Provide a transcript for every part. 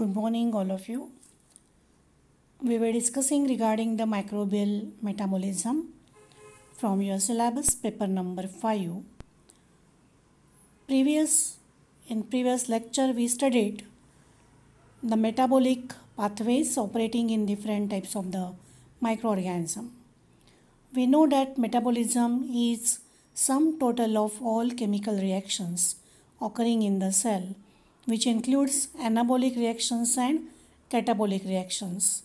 Good morning, all of you. We were discussing regarding the microbial metabolism from your syllabus paper number 5. Previous in previous lecture we studied the metabolic pathways operating in different types of the microorganism. We know that metabolism is sum total of all chemical reactions occurring in the cell which includes anabolic reactions and catabolic reactions.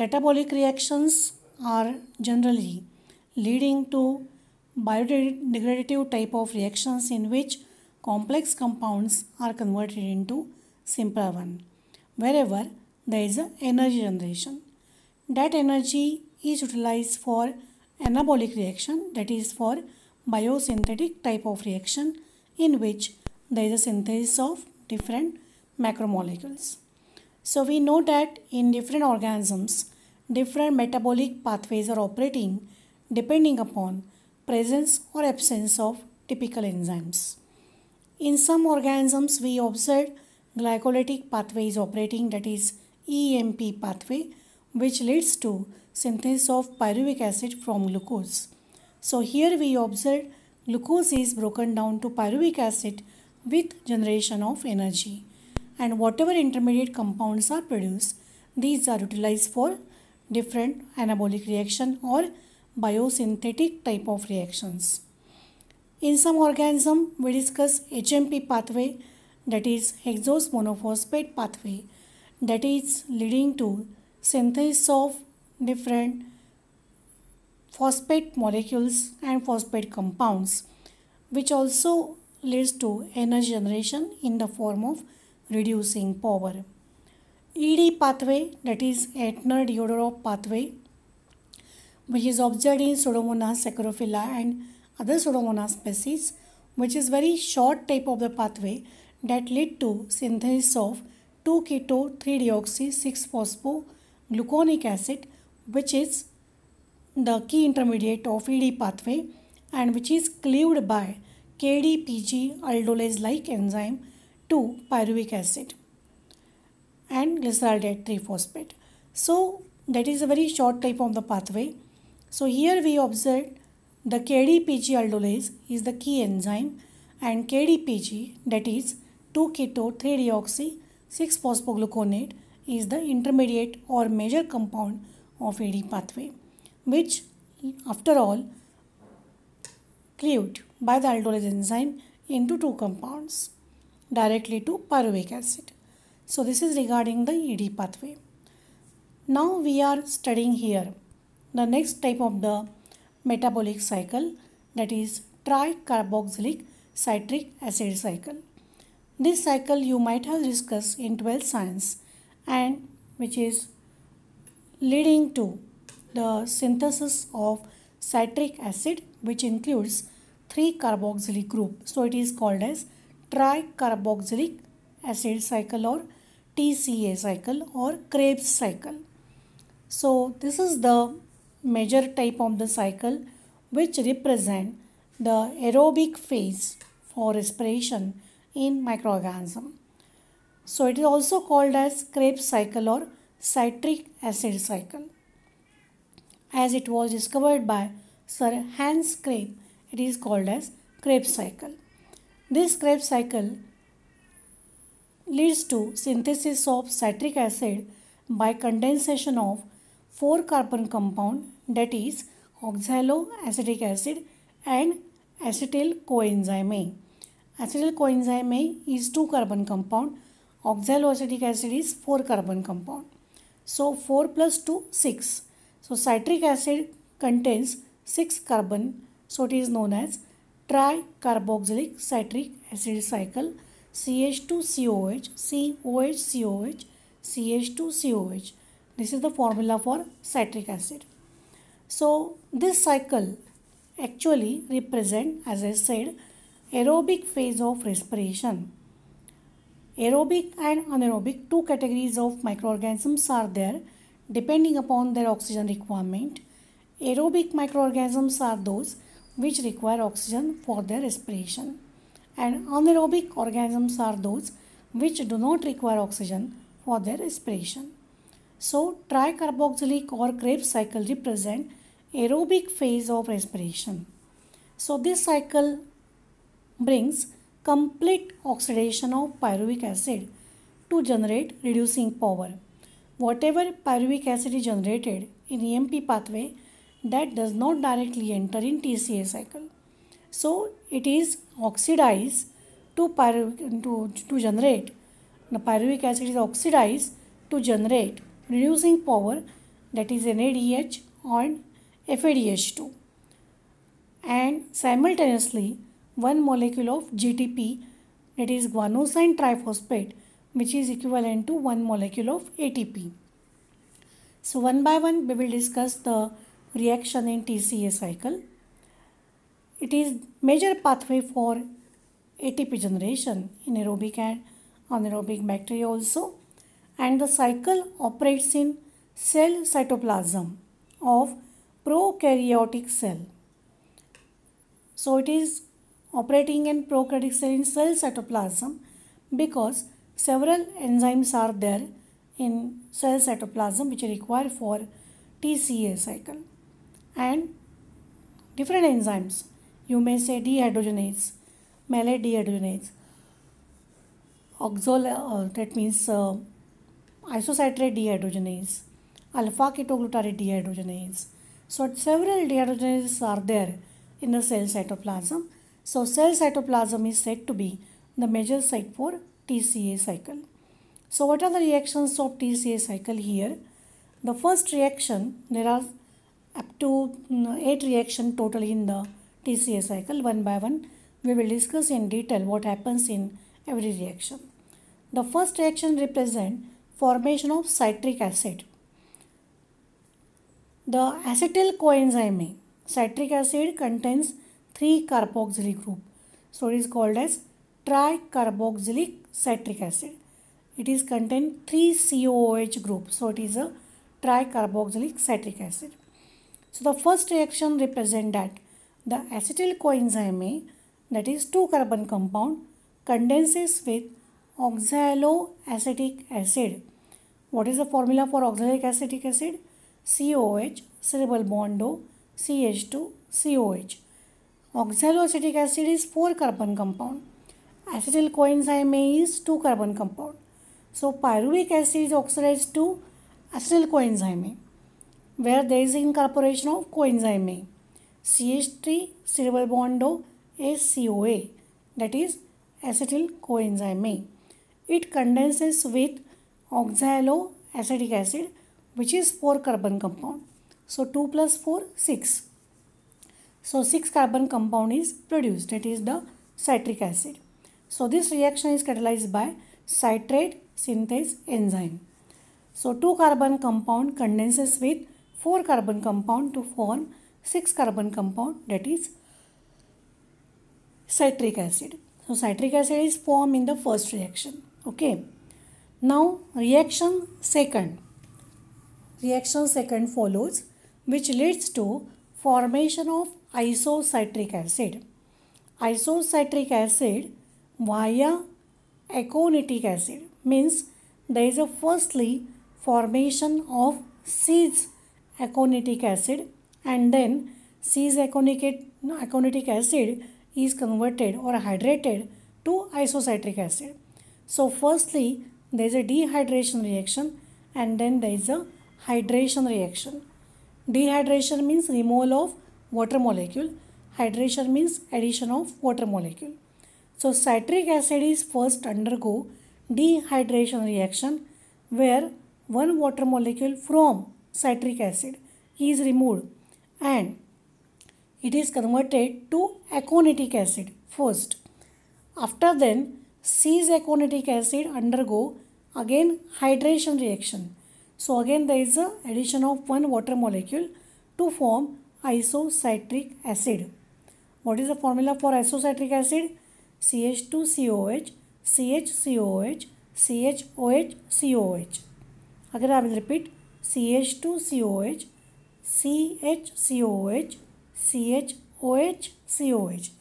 Catabolic reactions are generally leading to biodegradative type of reactions in which complex compounds are converted into simpler one wherever there is energy generation that energy is utilized for anabolic reaction that is for biosynthetic type of reaction in which there is a synthesis of different macromolecules. So we know that in different organisms, different metabolic pathways are operating depending upon presence or absence of typical enzymes. In some organisms, we observe glycolytic pathways operating that is EMP pathway which leads to synthesis of pyruvic acid from glucose. So here we observe glucose is broken down to pyruvic acid with generation of energy. And whatever intermediate compounds are produced, these are utilized for different anabolic reaction or biosynthetic type of reactions. In some organism, we discuss HMP pathway that is hexose monophosphate pathway that is leading to synthesis of different phosphate molecules and phosphate compounds which also leads to energy generation in the form of reducing power. ED pathway that is Etner-Diodorov pathway which is observed in Pseudomonas saccharophylla and other Pseudomonas species which is very short type of the pathway that lead to synthesis of 2 keto 3 deoxy 6 phospho gluconic acid which is the key intermediate of ED pathway and which is cleaved by KDPG aldolase-like enzyme to pyruvic acid and glyceraldehyde 3-phosphate. So that is a very short type of the pathway. So here we observed the KDPG aldolase is the key enzyme and KDPG that is 2-keto 3-deoxy 6-phosphogluconate is the intermediate or major compound of AD pathway which after all cleaved by the aldolase enzyme into two compounds directly to pyruvic acid. So this is regarding the ED pathway. Now we are studying here the next type of the metabolic cycle that is tricarboxylic citric acid cycle. This cycle you might have discussed in 12th science and which is leading to the synthesis of citric acid which includes 3 carboxylic group. So it is called as tricarboxylic acid cycle or TCA cycle or Krebs cycle. So this is the major type of the cycle which represent the aerobic phase for respiration in microorganism. So it is also called as Krebs cycle or citric acid cycle as it was discovered by Sir Hans Krebs it is called as Krebs cycle. This Krebs cycle leads to synthesis of citric acid by condensation of 4 carbon compound that is oxaloacetic acid and acetyl coenzyme A. Acetyl coenzyme A is 2 carbon compound, oxaloacetic acid is 4 carbon compound. So 4 plus 2 6. So citric acid contains 6 carbon so it is known as tricarboxylic citric acid cycle CH2COH, COH, COH, CH2COH. This is the formula for citric acid. So this cycle actually represent as I said aerobic phase of respiration. Aerobic and anaerobic two categories of microorganisms are there depending upon their oxygen requirement. Aerobic microorganisms are those which require oxygen for their respiration. And anaerobic organisms are those which do not require oxygen for their respiration. So, tricarboxylic or Krebs cycle represent aerobic phase of respiration. So, this cycle brings complete oxidation of pyruvic acid to generate reducing power. Whatever pyruvic acid is generated in EMP pathway that does not directly enter in TCA cycle. So it is oxidized to, pyruvic, to, to generate. The pyruvic acid is oxidized to generate reducing power that is NADH and FADH2. And simultaneously one molecule of GTP that is guanosine triphosphate which is equivalent to one molecule of ATP. So one by one we will discuss the reaction in TCA cycle. It is major pathway for ATP generation in aerobic and anaerobic bacteria also and the cycle operates in cell cytoplasm of prokaryotic cell. So it is operating in prokaryotic cell in cell cytoplasm because several enzymes are there in cell cytoplasm which are required for TCA cycle and different enzymes. You may say dehydrogenase, malate dehydrogenase, oxal, uh, that means uh, isocitrate dehydrogenase, alpha ketoglutarate dehydrogenase. So several dehydrogenases are there in the cell cytoplasm. So cell cytoplasm is said to be the major site for TCA cycle. So what are the reactions of TCA cycle here? The first reaction, there are up to 8 reaction total in the TCA cycle one by one. We will discuss in detail what happens in every reaction. The first reaction represent formation of citric acid. The acetyl coenzyme citric acid contains 3 carboxylic group. So it is called as tricarboxylic citric acid. It is contain 3 COOH group. So it is a tricarboxylic citric acid. So the first reaction represent that the acetyl coenzyme A that is 2 carbon compound condenses with oxaloacetic acid. What is the formula for oxaloacetic acetic acid? COH, cerebral bond O, CH2, COH. Oxaloacetic acid is 4 carbon compound. Acetyl coenzyme A is 2 carbon compound. So pyruvic acid is oxidized to acetyl coenzyme A where there is incorporation of coenzyme A. CH3 cerebral bond O is COA that is acetyl coenzyme A. It condenses with oxaloacetic acid which is 4 carbon compound. So 2 plus 4 6. So 6 carbon compound is produced that is the citric acid. So this reaction is catalyzed by citrate synthase enzyme. So 2 carbon compound condenses with 4 carbon compound to form 6 carbon compound that is citric acid. So citric acid is formed in the first reaction. Okay. Now reaction second. Reaction second follows which leads to formation of isocitric acid. Isocitric acid via aconitic acid means there is a firstly formation of cis aconitic acid and then C's aconitic acid is converted or hydrated to isocitric acid. So firstly there is a dehydration reaction and then there is a hydration reaction. Dehydration means removal of water molecule. Hydration means addition of water molecule. So citric acid is first undergo dehydration reaction where one water molecule from citric acid is removed and it is converted to aconitic acid first. After then, C's aconitic acid undergo again hydration reaction. So again there is a addition of one water molecule to form isocitric acid. What is the formula for isocitric acid? CH2COH, CHCOH, CHOH, COH. Again I will repeat CH2COH, CHCOH, CHOHCOH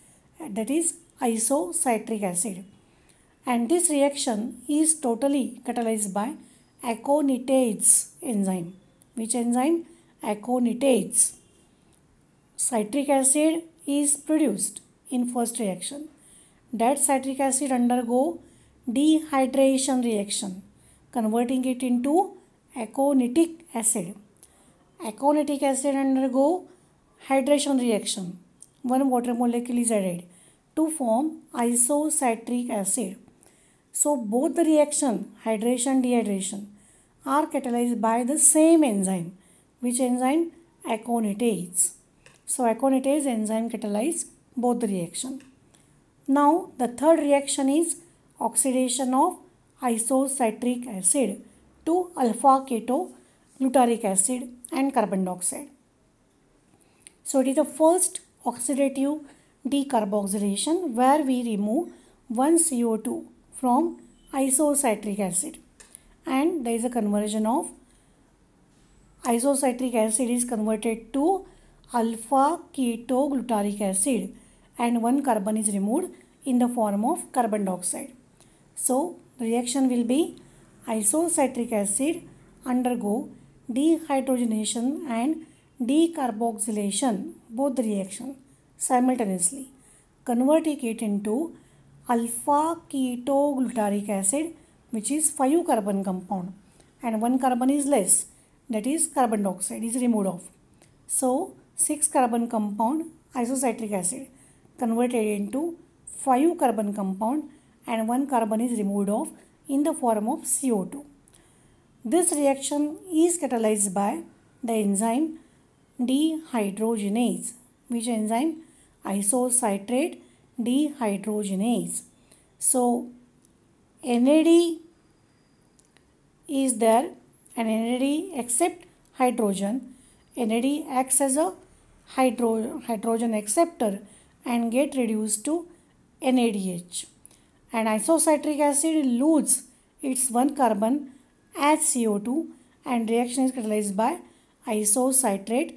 that is isocitric acid. And this reaction is totally catalyzed by aconitase enzyme. Which enzyme? Aconitase. Citric acid is produced in first reaction. That citric acid undergo dehydration reaction converting it into aconitic acid. Aconitic acid undergo hydration reaction. One water molecule is added to form isocitric acid. So both the reaction, hydration, dehydration, are catalyzed by the same enzyme. Which enzyme? Aconitase. So aconitase enzyme catalyzes both the reaction. Now the third reaction is oxidation of isocitric acid to alpha keto, glutaric acid and carbon dioxide. So it is the first oxidative decarboxylation where we remove one CO2 from isocitric acid and there is a conversion of isocitric acid is converted to alpha glutaric acid and one carbon is removed in the form of carbon dioxide. So the reaction will be isocitric acid undergo dehydrogenation and decarboxylation both the reaction simultaneously converting it into alpha ketoglutaric acid which is 5 carbon compound and one carbon is less that is carbon dioxide is removed off so 6 carbon compound isocitric acid converted into 5 carbon compound and one carbon is removed off in the form of CO2. This reaction is catalyzed by the enzyme dehydrogenase, which enzyme isocitrate dehydrogenase. So, NAD is there and NAD accept hydrogen. NAD acts as a hydro, hydrogen acceptor and get reduced to NADH and isocitric acid loses its one carbon as CO2 and reaction is catalyzed by isocitrate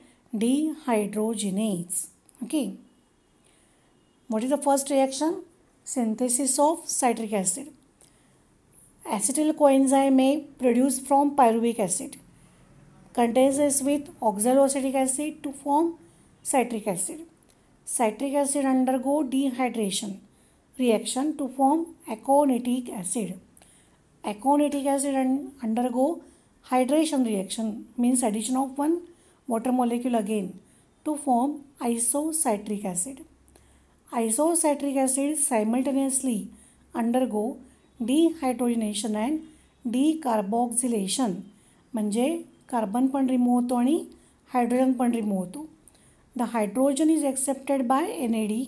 dehydrogenase. Okay. What is the first reaction? Synthesis of citric acid. Acetyl coenzyme A produced from pyruvic acid contains with oxaloacetic acid to form citric acid. Citric acid undergo dehydration reaction to form aconitic acid. Aconitic acid and undergo hydration reaction means addition of one water molecule again to form isocitric acid. Isocitric acid simultaneously undergo dehydrogenation and decarboxylation म्हणजे carbon पण remove होतो आणि hydrogen पण remove होतो the hydrogen is accepted by N A D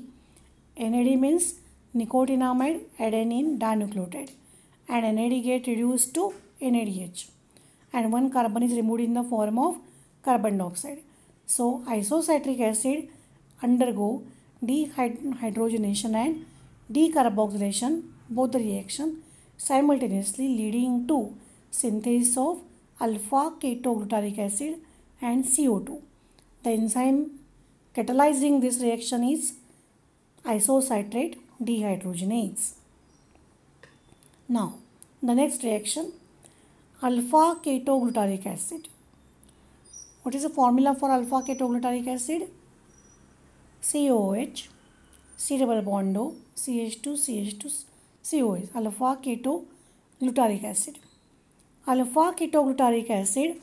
N A D means nicotinamide, adenine dinucleotide and NAD get reduced to NADH and one carbon is removed in the form of carbon dioxide. So isocitric acid undergo dehydrogenation and decarboxylation both the reaction simultaneously leading to synthesis of alpha ketoglutaric acid and CO2. The enzyme catalyzing this reaction is isocitrate dehydrogenase. Now, the next reaction alpha ketoglutaric acid. What is the formula for alpha ketoglutaric acid? COOH, C double bond O, CH2, CH2, COH, alpha ketogluttaric acid. Alpha ketogluttaric acid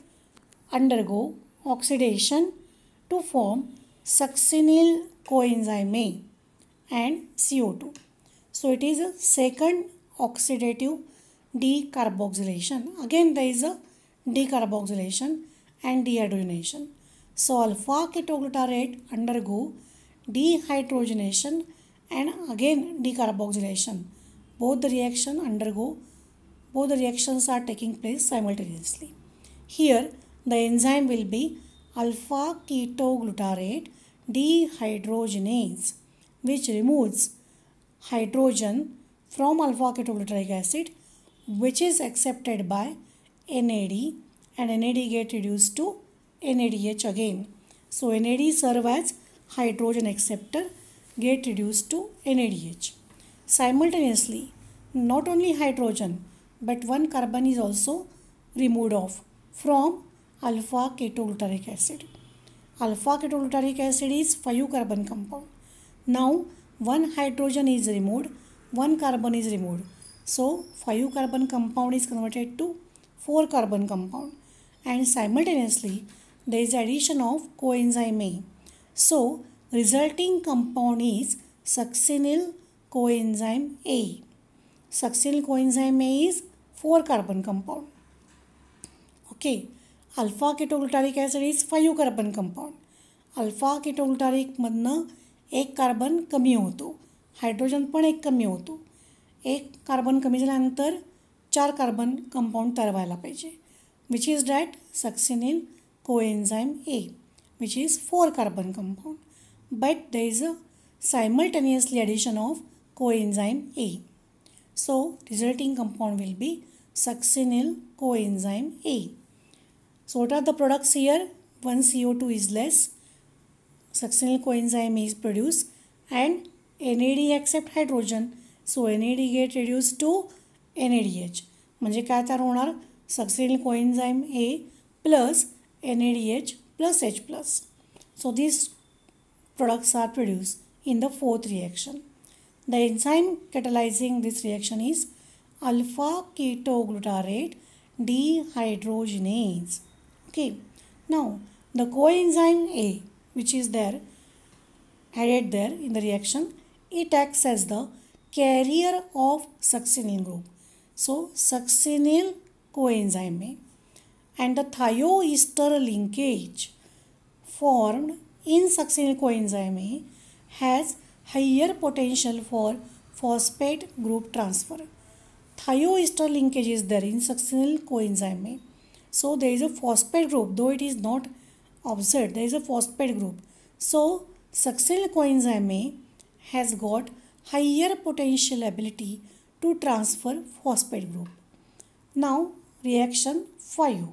undergo oxidation to form succinyl coenzyme A. and CO2. So it is a second oxidative decarboxylation. Again there is a decarboxylation and dehydrogenation. So alpha ketoglutarate undergo dehydrogenation and again decarboxylation. Both the reaction undergo, both the reactions are taking place simultaneously. Here the enzyme will be alpha ketoglutarate dehydrogenase which removes hydrogen from alpha ketoglutaric acid which is accepted by NAD and NAD get reduced to NADH again. So NAD serve as hydrogen acceptor get reduced to NADH. Simultaneously, not only hydrogen but one carbon is also removed off from alpha ketoglutaric acid. Alpha ketoglutaric acid is 5 carbon compound. Now one hydrogen is removed, one carbon is removed. So five carbon compound is converted to four carbon compound and simultaneously there is addition of coenzyme A. So resulting compound is succinyl coenzyme A. Succinyl coenzyme A is four carbon compound. Okay, alpha ketoglutaric acid is five carbon compound. Alpha ketoglutaric केटोग्लुटारिकमधनं एक carbon कमी होतो hydrogen पण एक कमी होतो एक carbon कमी झाल्यानंतर चार कार्बन कंपाऊंड तयार व्हायला पाहिजे which is that succinyl coenzyme A which is four carbon compound but the is a simultaneously addition of coenzyme A so resulting compound will be succinyl coenzyme A so are the products here one C O two is less succinyl coenzyme is produced and NAD accept hydrogen. So NAD get reduced to NADH. म्हणजे काय तर होणार succinyl coenzyme A plus N A D H plus these products are produced in the fourth reaction. The enzyme catalyzing this reaction is alpha ketoglutarate dehydrogenase. Okay, now the coenzyme A which is there added there in the reaction it acts as the carrier of succinyl group so succinyl coenzyme and the thioester linkage formed in succinyl coenzyme has higher potential for phosphate group transfer thioester linkage is there in succinyl coenzyme so there is a phosphate group though it is not observed there is a phosphate group. So succinyl coenzyme A has got higher potential ability to transfer phosphate group. Now reaction 5.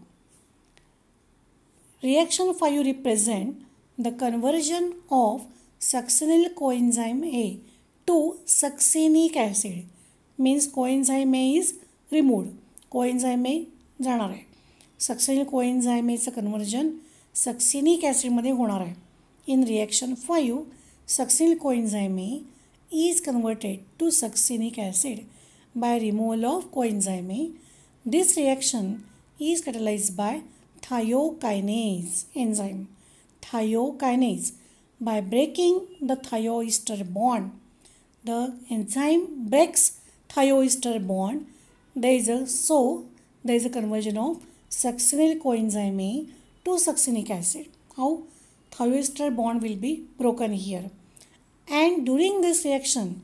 Reaction 5 represent the conversion of succinyl coenzyme A to succinic acid means coenzyme A is removed. Coenzyme A Succinyl coenzyme is a conversion. Acid succinic हो रहा है in reaction reaction five succinyl coenzyme A is converted to succinic acid by removal of coenzyme A this reaction is catalyse by thiokinase enzyme thiokinase by breaking the thioester bond the enzyme breaks thioester bond the is a so the is a conversion of succinyl coenzyme A to succinic acid. How thioester bond will be broken here. And during this reaction,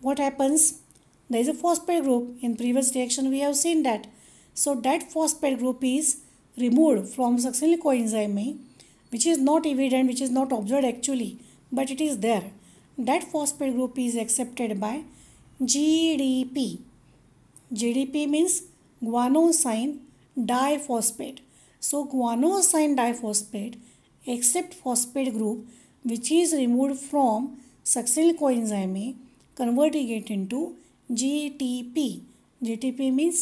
what happens? There is a phosphate group. In previous reaction, we have seen that. So that phosphate group is removed from succinyl coenzyme A, which is not evident, which is not observed actually, but it is there. That phosphate group is accepted by GDP. GDP means guanosine diphosphate. So guanosine diphosphate except phosphate group which is removed from succinyl coenzyme A converting it into GTP. GTP means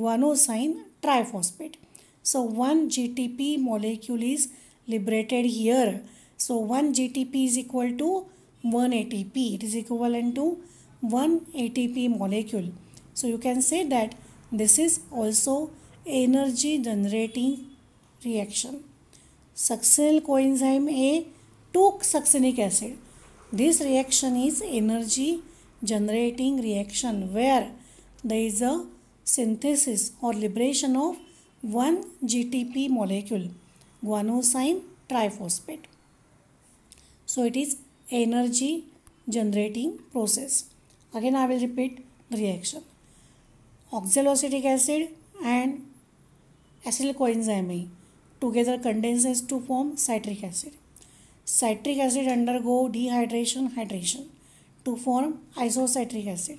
guanosine triphosphate. So one GTP molecule is liberated here. So 1 GTP is equal to 1 ATP. It is equivalent to 1 ATP molecule. So you can say that this is also energy generating reaction. Succinyl coenzyme A took succinic acid. This reaction is energy generating reaction where there is a synthesis or liberation of one GTP molecule guanosine triphosphate. So it is energy generating process. Again I will repeat the reaction. Oxaloacetic acid and acetyl coenzyme together condenses to form citric acid. Citric acid undergo dehydration hydration to form isocitric acid.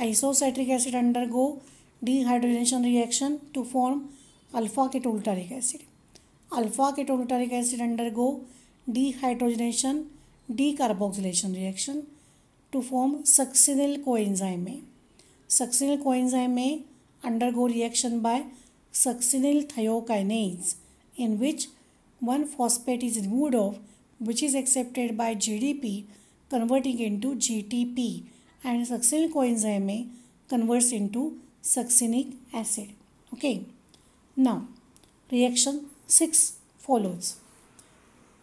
Isocitric acid undergo dehydration reaction to form alpha ketoltaric acid. Alpha ketoltaric acid undergo dehydrogenation decarboxylation reaction to form succinyl coenzyme A. Succinyl coenzyme A undergo reaction by succinyl thiokinase in which one phosphate is removed which is accepted by GDP converting into GTP and succinyl coenzyme A converts into succinic acid. Okay. Now reaction 6 follows.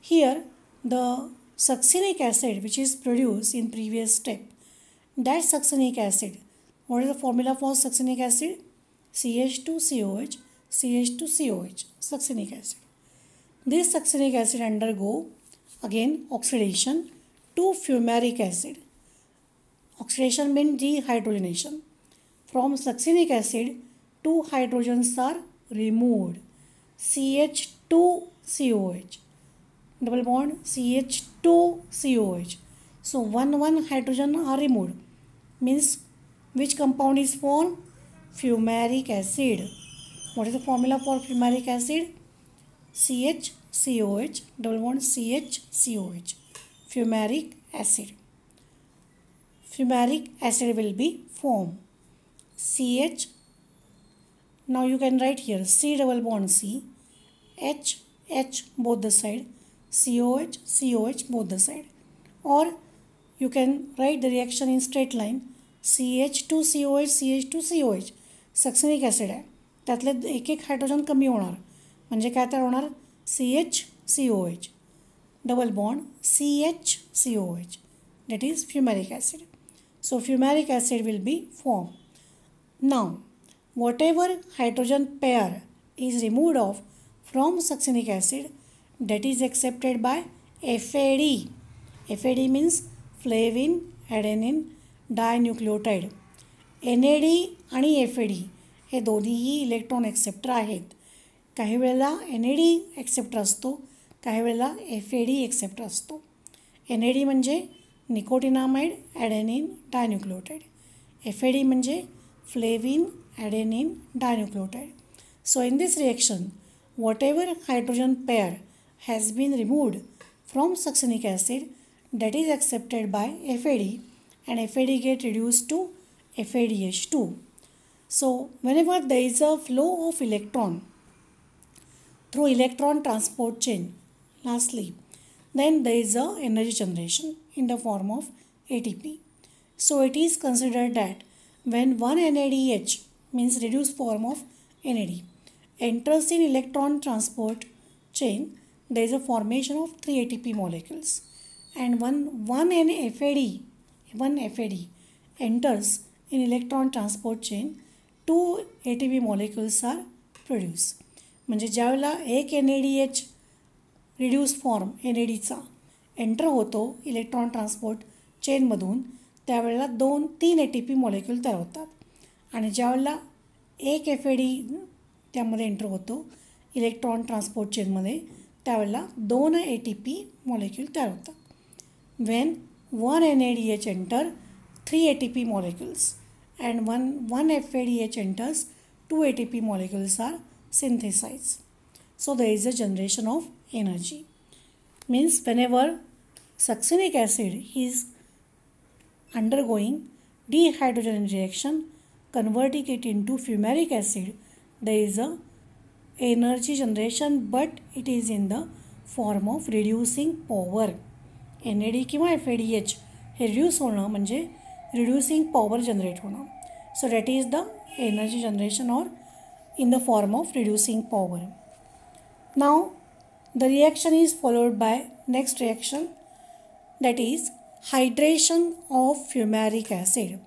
Here the succinic acid which is produced in previous step that succinic acid what is the formula for succinic acid C H two C O H C H two C O H succinic acid this succinic acid undergo again oxidation to fumaric acid oxidation mean dehydrogenation from succinic acid two hydrogens are remove C H two C O H double bond C H two C O H so one one hydrogen are remove means which compound is form fumaric acid. What is the formula for fumaric acid? CHCOH, double bond CHCOH, fumaric acid. Fumaric acid will be formed. CH, now you can write here C double bond C, H, H both the side, COH, COH both the side. Or you can write the reaction in straight line CH2COH, CH2COH. Succinic acid है त्यातले एक एक hydrogen कमी होणार म्हणजे क्या तयार होणार C H C O H double bond C H C O H that is fumaric acid so fumaric acid will be form now whatever hydrogen pair is remove off from succinic acid that is accepted by F A F A D means flavin adenine dinucleotide N A D आणि F A D हे दोन्हीही electron acceptor आहेत काही वेळेला N A D acceptor असतो काही वेळेला F A D acceptor असतो एन ए डी म्हणजे nicotinamide adenine dinucleotide F A D म्हणजे flavin adenine dinucleotide so in this reaction whatever hydrogen pair has been removed from succinic acid that is accepted by FAD and FAD get reduced H two So, whenever there is a flow of electron through electron transport chain, lastly, then there is a energy generation in the form of ATP. So, it is considered that when one NADH means reduced form of NAD enters in electron transport chain, there is a formation of 3 ATP molecules and one, one NFAD, one FAD enters in electron transport chain two A T P molecules are produce म्हणजे ज्यावेळेला एक N A D H reduce form N A डीचा enter होतो electron transport चेनमधून त्यावेळेला दोन तीन ए T P molecule तयार होतात आणि ज्यावेळेला एक एफ ए डी त्यामध्ये एंटर होतो इलेक्ट्रॉन ट्रान्सपोर्ट चेनमध्ये त्यावेळेला दोन ए टी पी मॉलिक्यूल तयार होतात when one N A D H enter three A T P molecules and when 1 FADH enters, 2 ATP molecules are synthesized. So there is a generation of energy. Means whenever succinic acid is undergoing dehydrogen reaction, converting it into fumaric acid, there is a energy generation but it is in the form of reducing power. N A D किंवा F हे reduce होणं म्हणजे होणं so that is the energy generation or in the form of reducing power. Now the reaction is followed by next reaction that is hydration of fumaric acid.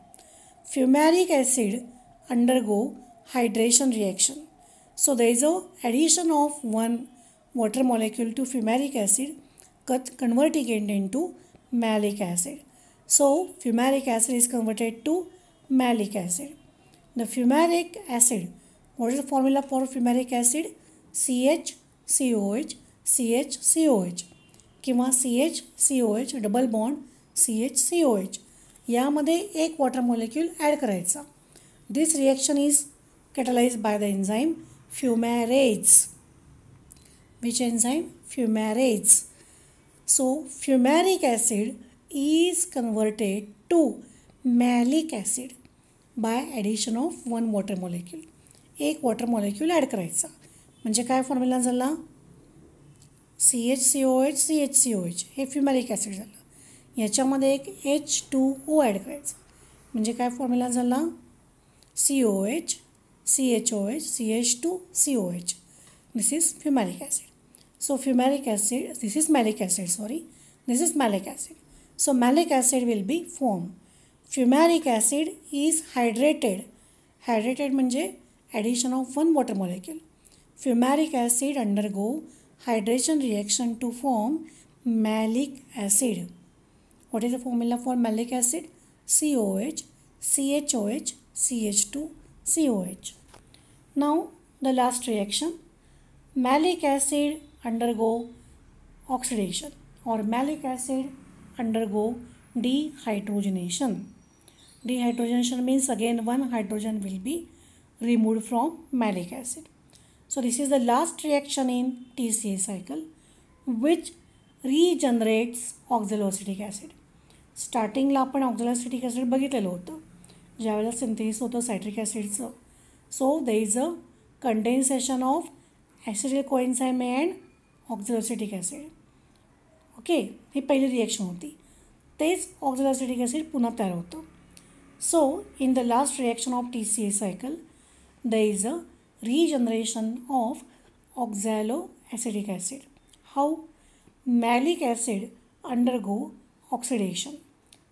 Fumaric acid undergo hydration reaction. So there is a addition of one water molecule to fumaric acid converting it into malic acid. So fumaric acid is converted to malic acid. The fumaric acid, what is for formula acid C H C O किंवा C H C O H double bond C H C O H यामध्ये एक water molecule add करायचा this reaction is catalyse by the enzyme fumarase which enzyme fumarase so fumaric acid is converted to malic acid by addition of one water molecule एक water molecule add करायचा म्हणजे काय formula झाला C H C O H C H C O H हे fumaric acid झालं याच्यामध्ये एक H two O add कराए म्हणजे काय फॉर्म्युला झाला C O H C H O H C H two C O H this is fumaric acid so fumaric acid this is malic acid sorry this is malic acid so malic acid will be form fumaric acid is hydrated hydrated म्हणजे addition of one water molecule fumaric acid undergo hydration reaction to form malic acid what is the formula for malic acid C O H C H O H C H two C O H नाव the last reaction malic acid undergo oxidation or malic acid undergo dehydrogenation dehydrogenation means again one hydrogen will be removed from malic acid. So this is the last reaction in TCA cycle which regenerates oxaloacetic acid. starting la apan oxaloacetic acid baghitlelo बघितलेलं jyavela synthesis synthesis citric acid so so there is a condensation of acetyl coenzyme and oxaloacetic acid okay ही पहिली रिॲक्शन होती तेच ऑक्झोलॅसिटिक acid पुनः तैयार होता So, in the last reaction of TCA cycle, there is a regeneration of oxaloacetic acid. How malic acid undergo oxidation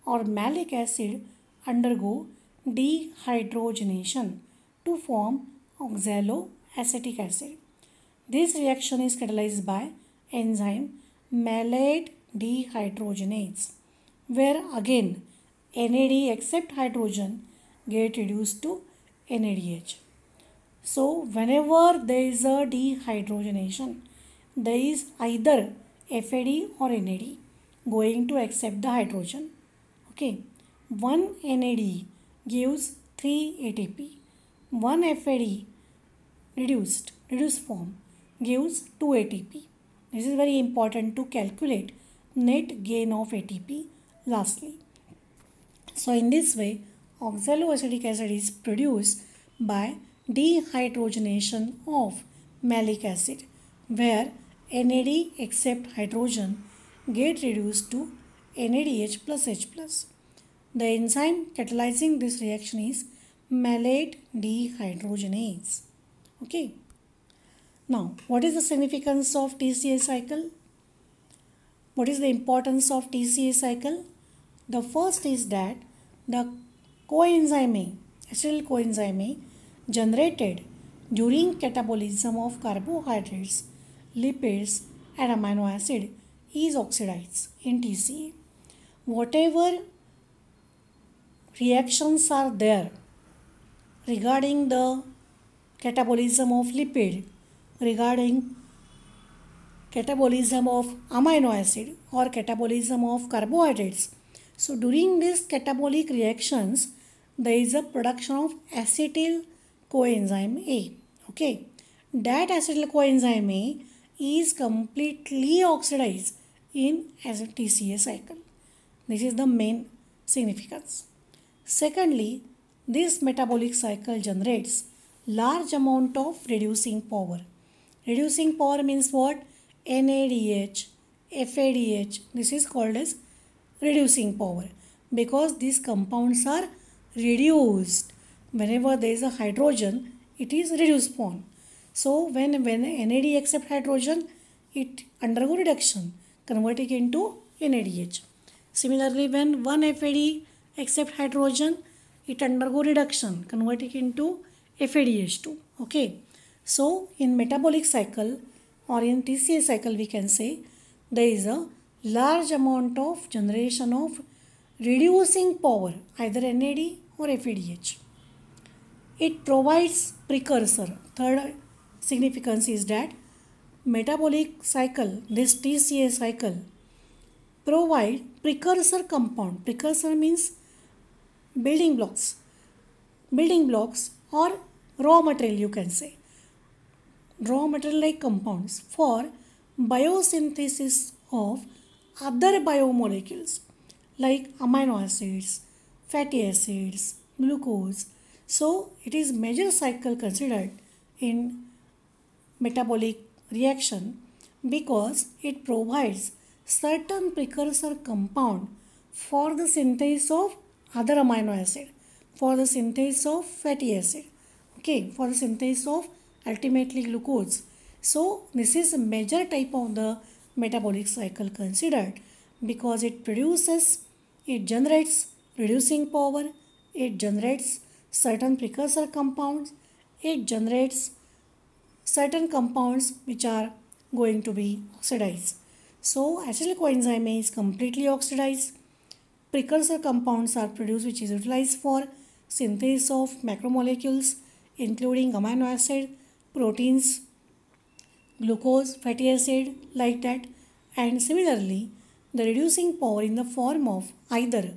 or malic acid undergo dehydrogenation to form oxaloacetic acid. This reaction is catalyzed by enzyme malate dehydrogenase where again NAD except hydrogen get reduced to NADH. So whenever there is a dehydrogenation, there is either FAD or NAD going to accept the hydrogen. Okay, one NAD gives 3 ATP. One FAD reduced, reduced form gives 2 ATP. This is very important to calculate net gain of ATP lastly. So in this way, oxaloacetic acid is produced by dehydrogenation of malic acid where NAD except hydrogen get reduced to NADH plus H plus. The enzyme catalyzing this reaction is malate dehydrogenase. Okay. Now, what is the significance of TCA cycle? What is the importance of TCA cycle? The first is that the coenzyme A, acetyl coenzyme A, generated during catabolism of carbohydrates, lipids and amino acid is oxidized in TCA. Whatever reactions are there regarding the catabolism of lipid, regarding catabolism of amino acid or catabolism of carbohydrates so during these catabolic reactions, there is a production of acetyl coenzyme A. Okay, that acetyl coenzyme A is completely oxidized in TCA cycle. This is the main significance. Secondly, this metabolic cycle generates large amount of reducing power. Reducing power means what? NADH, FADH. This is called as reducing power because these compounds are reduced. Whenever there is a hydrogen, it is reduced form. So when, when NAD accept hydrogen, it undergo reduction, converting into NADH. Similarly, when 1FAD accept hydrogen, it undergo reduction, converting into FADH2. Okay. So in metabolic cycle or in TCA cycle, we can say there is a large amount of generation of reducing power either NAD or FADH. It provides precursor. Third significance is that metabolic cycle, this TCA cycle, provide precursor compound. Precursor means building blocks, building blocks or raw material you can say. Raw material like compounds for biosynthesis of other biomolecules like amino acids, fatty acids, glucose. So it is major cycle considered in metabolic reaction because it provides certain precursor compound for the synthesis of other amino acid, for the synthesis of fatty acid, okay, for the synthesis of ultimately glucose. So this is a major type of the metabolic cycle considered because it produces, it generates reducing power, it generates certain precursor compounds, it generates certain compounds which are going to be oxidized. So acetyl coenzyme is completely oxidized. Precursor compounds are produced which is utilized for synthesis of macromolecules including amino acid, proteins, glucose, fatty acid like that and similarly the reducing power in the form of either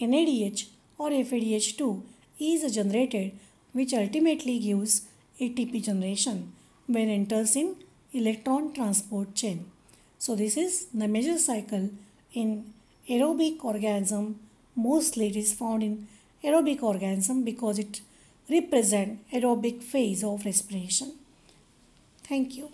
NADH or FADH2 is generated which ultimately gives ATP generation when enters in electron transport chain. So this is the major cycle in aerobic organism. Mostly it is found in aerobic organism because it represent aerobic phase of respiration. Thank you.